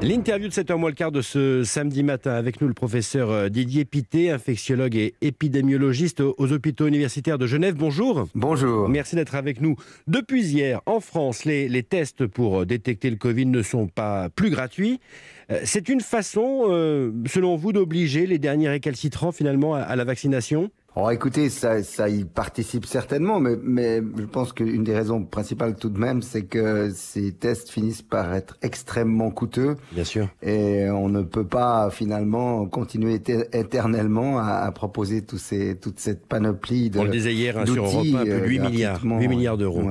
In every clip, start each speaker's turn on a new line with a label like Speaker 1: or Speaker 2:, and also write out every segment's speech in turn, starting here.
Speaker 1: L'interview de 7h moins le quart de ce samedi matin avec nous le professeur euh, Didier Pité, infectiologue et épidémiologiste aux hôpitaux universitaires de Genève. Bonjour. Bonjour. Merci d'être avec nous. Depuis hier, en France, les, tests pour euh, détecter le Covid ne sont pas plus gratuits. Euh, c'est une façon, selon vous, d'obliger les derniers récalcitrants finalement
Speaker 2: à la vaccination Oh, écoutez, ça, ça y participe certainement, mais, mais je pense qu'une des raisons principales tout de même, c'est que ces tests finissent par être extrêmement coûteux. Bien sûr. Et on ne peut pas finalement continuer éternellement à, proposer tous ces, toute cette panoplie de. On le disait hier hein, sur 8 euh, milliards, 8 milliards d'euros.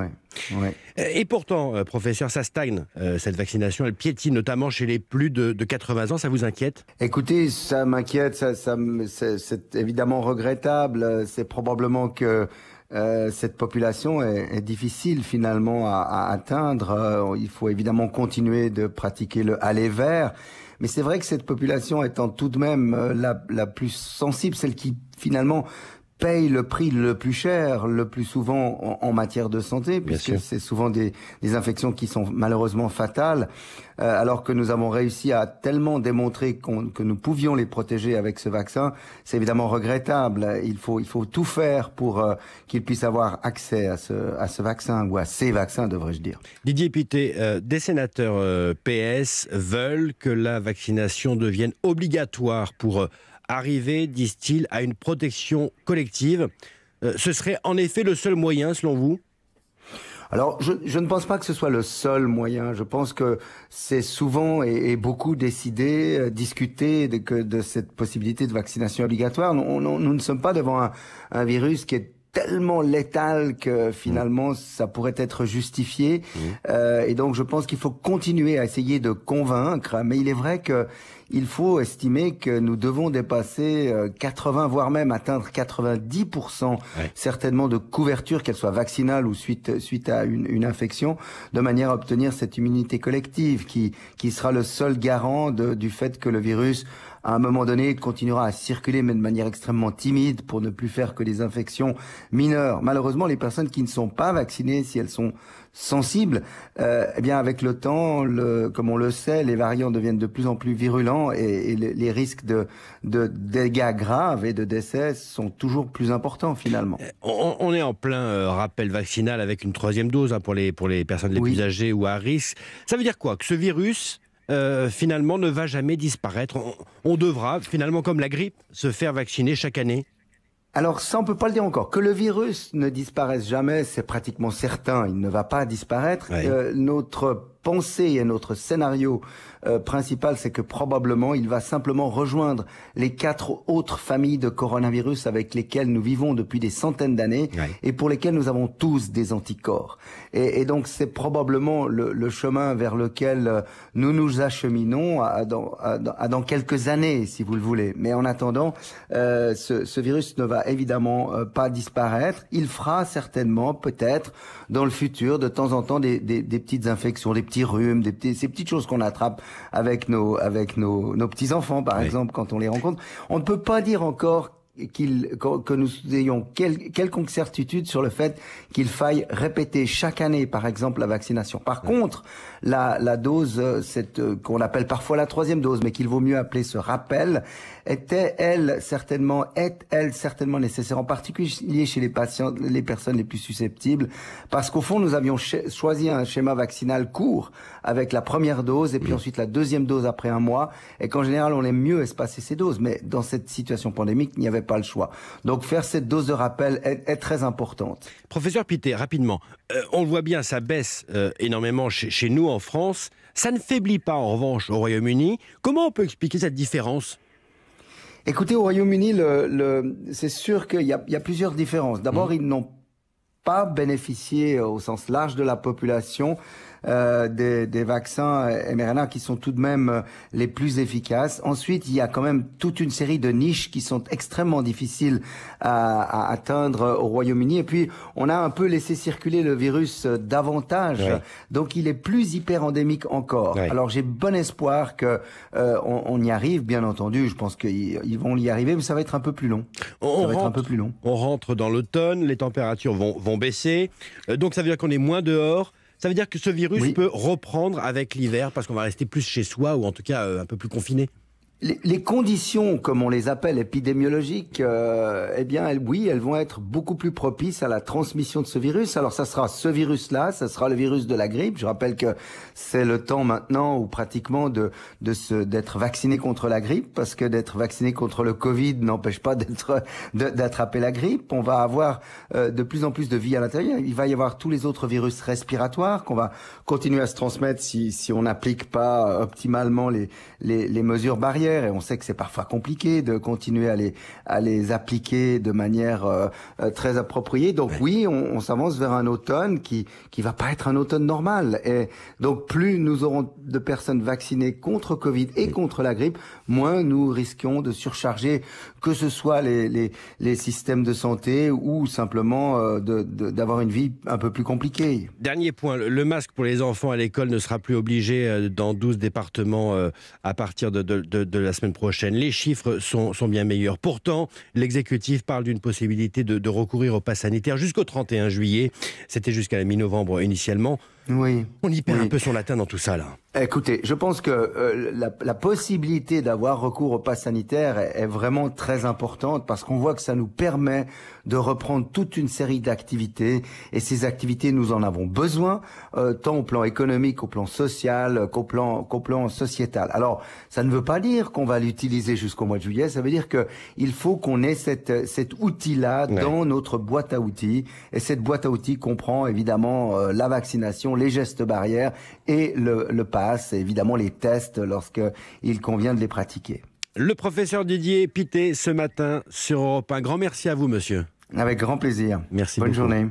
Speaker 1: Et pourtant, euh, professeur, ça stagne, euh, cette vaccination. Elle piétine, notamment chez les plus de, 80 ans. Ça vous inquiète
Speaker 2: Écoutez, ça m'inquiète. Ça, c'est évidemment regrettable. C'est probablement que euh, cette population est, difficile finalement à, atteindre. il faut évidemment continuer de pratiquer le aller vert. Mais c'est vrai que cette population étant tout de même la, la plus sensible, celle qui finalement paye le prix le plus cher, le plus souvent en, matière de santé, puisque c'est souvent des, des, infections qui sont malheureusement fatales, euh, alors que nous avons réussi à tellement démontrer que nous pouvions les protéger avec ce vaccin, c'est évidemment regrettable. Il faut, il faut tout faire pour euh, qu'ils puissent avoir accès à ce, à ce vaccin, ou à ces vaccins, devrais-je dire. Didier Pité, euh, des sénateurs euh, PS
Speaker 1: veulent que la vaccination devienne obligatoire pour arriver, disent-ils, à une protection collective. Euh, ce serait en effet le seul moyen, selon vous
Speaker 2: alors, je, ne pense pas que ce soit le seul moyen. Je pense que c'est souvent et, beaucoup décidé, euh, discuté de, que de cette possibilité de vaccination obligatoire. Nous, ne sommes pas devant un virus qui est tellement létal que mm. finalement ça pourrait être justifié. Mm. Euh, et donc je pense qu'il faut continuer à essayer de convaincre, mais il est vrai que il faut estimer que nous devons dépasser 80, euh, voire même atteindre 90% certainement de couverture, qu'elle soit vaccinale ou suite, suite à une, une, infection, de manière à obtenir cette immunité collective qui, qui sera le seul garant du fait que le virus à un moment donné, continuera à circuler, mais de manière extrêmement timide, pour ne plus faire que des infections mineures. Malheureusement, les personnes qui ne sont pas vaccinées, si elles sont sensibles, euh, eh bien, avec le temps, le, comme on le sait, les variants deviennent de plus en plus virulents et, les, risques de, dégâts graves et de décès sont toujours plus importants finalement. Euh,
Speaker 1: on, est en plein euh, rappel vaccinal avec une troisième dose hein, pour, les, pour les personnes les plus âgées ou à risque. Ça veut dire quoi Que ce virus euh, finalement ne va jamais disparaître. On, devra, finalement, comme la grippe, se faire vacciner chaque
Speaker 2: année. Alors ça, on peut pas le dire encore. Que le virus ne disparaisse jamais, c'est pratiquement certain. Il ne va pas disparaître. Euh, notre pensée et notre scénario euh, principal, c'est que probablement il va simplement rejoindre les quatre autres familles de coronavirus avec lesquelles nous vivons depuis des centaines d'années et pour lesquelles nous avons tous des anticorps. Et, donc c'est probablement le, chemin vers lequel euh, nous nous acheminons dans, quelques années, si vous le voulez. Mais en attendant, euh, ce, virus ne va évidemment pas disparaître. Il fera certainement, peut-être, dans le futur, de temps en temps, des, des petites infections, des petits petits des petits, ces petites choses qu'on attrape avec nos, avec nos, nos petits enfants, par exemple, quand on les rencontre. On ne peut pas dire encore qu'il que, nous ayons quel, quelconque certitude sur le fait qu'il faille répéter chaque année, par exemple, la vaccination. Par contre, la, la dose, euh, cette euh, qu'on appelle parfois la troisième dose, mais qu'il vaut mieux appeler ce rappel, était elle certainement est elle certainement nécessaire, en particulier chez les patients, les personnes les plus susceptibles, parce qu'au fond, nous avions choisi un schéma vaccinal court avec la première dose et puis ensuite la deuxième dose après un mois, et qu'en général, on aime mieux espacer ces doses. Mais dans cette situation pandémique, il n'y avait pas le choix. Donc faire cette dose de rappel est, très importante.
Speaker 1: Professeur Pité, rapidement, euh, on le voit bien, ça baisse euh, énormément chez, nous en France. Ça ne faiblit pas en revanche au
Speaker 2: Royaume-Uni. Comment on peut expliquer cette différence Écoutez, au Royaume-Uni, c'est sûr qu'il y, a plusieurs différences. D'abord, mmh. ils n'ont pas bénéficié euh, au sens large de la population euh, des, des, vaccins euh, mRNA qui sont tout de même euh, les plus efficaces. Ensuite, il y a quand même toute une série de niches qui sont extrêmement difficiles à, à atteindre au Royaume-Uni. Et puis, on a un peu laissé circuler le virus davantage, donc il est plus hyper endémique encore. Alors, j'ai bon espoir que on, on, y arrive. Bien entendu, je pense qu'ils vont y arriver, mais ça va être un peu plus long.
Speaker 1: On ça va être un peu plus long. On rentre dans l'automne, les températures vont, vont baisser, donc ça veut dire qu'on est moins dehors. Ça veut dire que ce virus peut reprendre avec l'hiver parce qu'on va rester plus chez soi
Speaker 2: ou en tout cas euh, un peu plus confiné les, conditions, comme on les appelle, épidémiologiques, euh, eh bien, elles, oui, elles vont être beaucoup plus propices à la transmission de ce virus. Alors, ça sera ce virus-là, ça sera le virus de la grippe. Je rappelle que c'est le temps maintenant ou pratiquement de de d'être vacciné contre la grippe, parce que d'être vacciné contre le Covid n'empêche pas d'être d'attraper la grippe. On va avoir euh, de plus en plus de vie à l'intérieur. Il va y avoir tous les autres virus respiratoires qu'on va continuer à se transmettre si on n'applique pas euh, optimalement les, les mesures barrières et on sait que c'est parfois compliqué de continuer à les, à les appliquer de manière euh, euh, très appropriée. Donc oui, on, s'avance vers un automne qui qui va pas être un automne normal. Et donc plus nous aurons de personnes vaccinées contre Covid et contre la grippe, moins nous risquons de surcharger que ce soit les, les, les systèmes de santé ou simplement euh, d'avoir une vie un peu plus compliquée.
Speaker 1: Dernier point, le masque pour les enfants à l'école ne sera plus obligé dans 12 départements à partir de la semaine prochaine. Les chiffres sont, bien meilleurs. Pourtant, l'exécutif parle d'une possibilité de, de recourir au pass sanitaire jusqu'au 31 juillet. C'était jusqu'à la mi-novembre initialement. On y perd un peu son latin dans tout ça, là.
Speaker 2: Écoutez, je pense que euh, la, possibilité d'avoir recours au pass sanitaire est, vraiment très importante parce qu'on voit que ça nous permet de reprendre toute une série d'activités et ces activités, nous en avons besoin, euh, tant au plan économique, au plan social, qu'au plan, plan sociétal. Alors, ça ne veut pas dire qu'on va l'utiliser jusqu'au mois de juillet, ça veut dire que il faut qu'on ait cette, cet outil-là dans notre boîte à outils et cette boîte à outils comprend évidemment euh, la vaccination, les gestes barrières et le, pass, évidemment les tests lorsque lorsqu'il convient de les pratiquer.
Speaker 1: Le professeur Didier Pité ce matin sur Europe 1. Grand merci à vous, monsieur. Avec grand plaisir. Merci. Bonne journée.